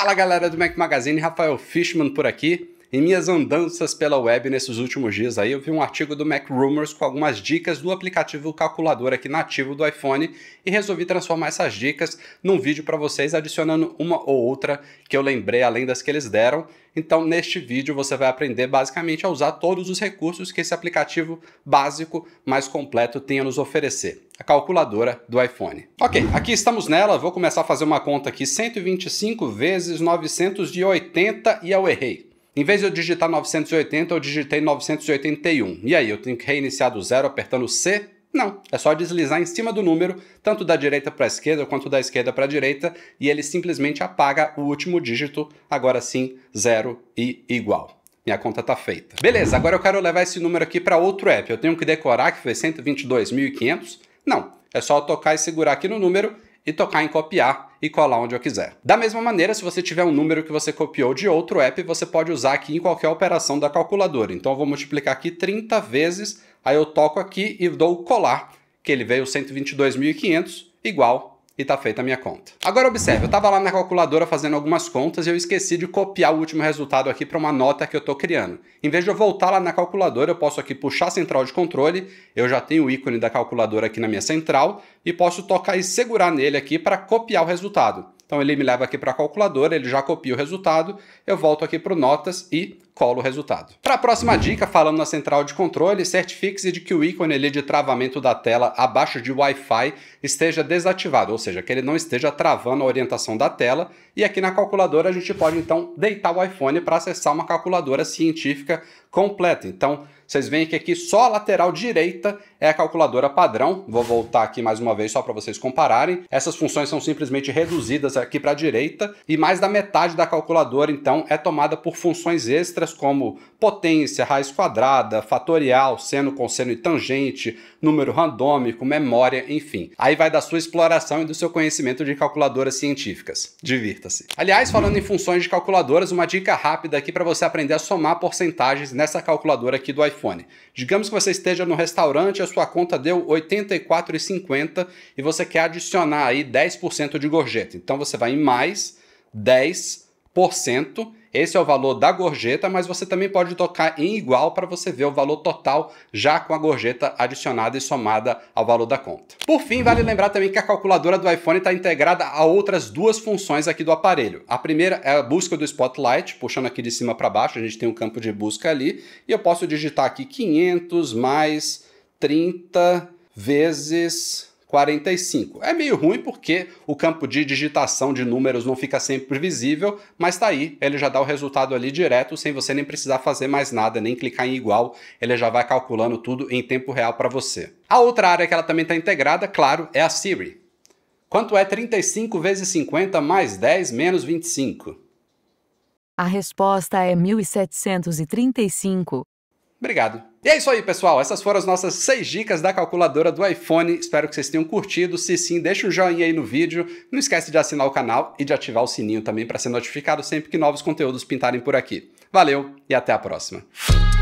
Fala galera do Mac Magazine, Rafael Fishman por aqui. Em minhas andanças pela web nesses últimos dias aí, eu vi um artigo do Mac Rumors com algumas dicas do aplicativo calculador aqui nativo do iPhone e resolvi transformar essas dicas num vídeo para vocês, adicionando uma ou outra que eu lembrei além das que eles deram. Então, neste vídeo você vai aprender basicamente a usar todos os recursos que esse aplicativo básico mais completo tem a nos oferecer a calculadora do iPhone. Ok, aqui estamos nela, vou começar a fazer uma conta aqui, 125 vezes 980 e eu errei. Em vez de eu digitar 980, eu digitei 981. E aí, eu tenho que reiniciar do zero apertando C? Não, é só deslizar em cima do número, tanto da direita para a esquerda quanto da esquerda para a direita, e ele simplesmente apaga o último dígito, agora sim, zero e igual. Minha conta está feita. Beleza, agora eu quero levar esse número aqui para outro app. Eu tenho que decorar que foi 122.500? Não, é só tocar e segurar aqui no número e tocar em copiar e colar onde eu quiser. Da mesma maneira, se você tiver um número que você copiou de outro app, você pode usar aqui em qualquer operação da calculadora. Então eu vou multiplicar aqui 30 vezes, aí eu toco aqui e dou o colar, que ele veio 122.500 igual e tá feita a minha conta. Agora observe, eu estava lá na calculadora fazendo algumas contas e eu esqueci de copiar o último resultado aqui para uma nota que eu estou criando. Em vez de eu voltar lá na calculadora, eu posso aqui puxar a central de controle, eu já tenho o ícone da calculadora aqui na minha central e posso tocar e segurar nele aqui para copiar o resultado. Então ele me leva aqui para a calculadora, ele já copia o resultado, eu volto aqui para o notas e cola o resultado. Para a próxima dica, falando na central de controle, certifique-se de que o ícone ali de travamento da tela abaixo de Wi-Fi esteja desativado, ou seja, que ele não esteja travando a orientação da tela. E aqui na calculadora a gente pode então deitar o iPhone para acessar uma calculadora científica completa. Então, vocês veem que aqui só a lateral direita é a calculadora padrão. Vou voltar aqui mais uma vez só para vocês compararem. Essas funções são simplesmente reduzidas aqui para a direita e mais da metade da calculadora então é tomada por funções extras como potência, raiz quadrada, fatorial, seno, cosseno e tangente, número randômico, memória, enfim. Aí vai da sua exploração e do seu conhecimento de calculadoras científicas. Divirta-se. Aliás, falando em funções de calculadoras, uma dica rápida aqui para você aprender a somar porcentagens nessa calculadora aqui do iPhone. Digamos que você esteja no restaurante, e a sua conta deu 84,50 e você quer adicionar aí 10% de gorjeta. Então você vai em mais 10% esse é o valor da gorjeta, mas você também pode tocar em igual para você ver o valor total já com a gorjeta adicionada e somada ao valor da conta. Por fim, vale lembrar também que a calculadora do iPhone está integrada a outras duas funções aqui do aparelho. A primeira é a busca do Spotlight, puxando aqui de cima para baixo, a gente tem um campo de busca ali, e eu posso digitar aqui 500 mais 30 vezes 45. É meio ruim porque o campo de digitação de números não fica sempre visível, mas tá aí, ele já dá o resultado ali direto, sem você nem precisar fazer mais nada, nem clicar em igual, ele já vai calculando tudo em tempo real para você. A outra área que ela também está integrada, claro, é a Siri. Quanto é 35 vezes 50 mais 10 menos 25? A resposta é 1735. Obrigado. E é isso aí, pessoal. Essas foram as nossas seis dicas da calculadora do iPhone. Espero que vocês tenham curtido. Se sim, deixa um joinha aí no vídeo. Não esquece de assinar o canal e de ativar o sininho também para ser notificado sempre que novos conteúdos pintarem por aqui. Valeu e até a próxima.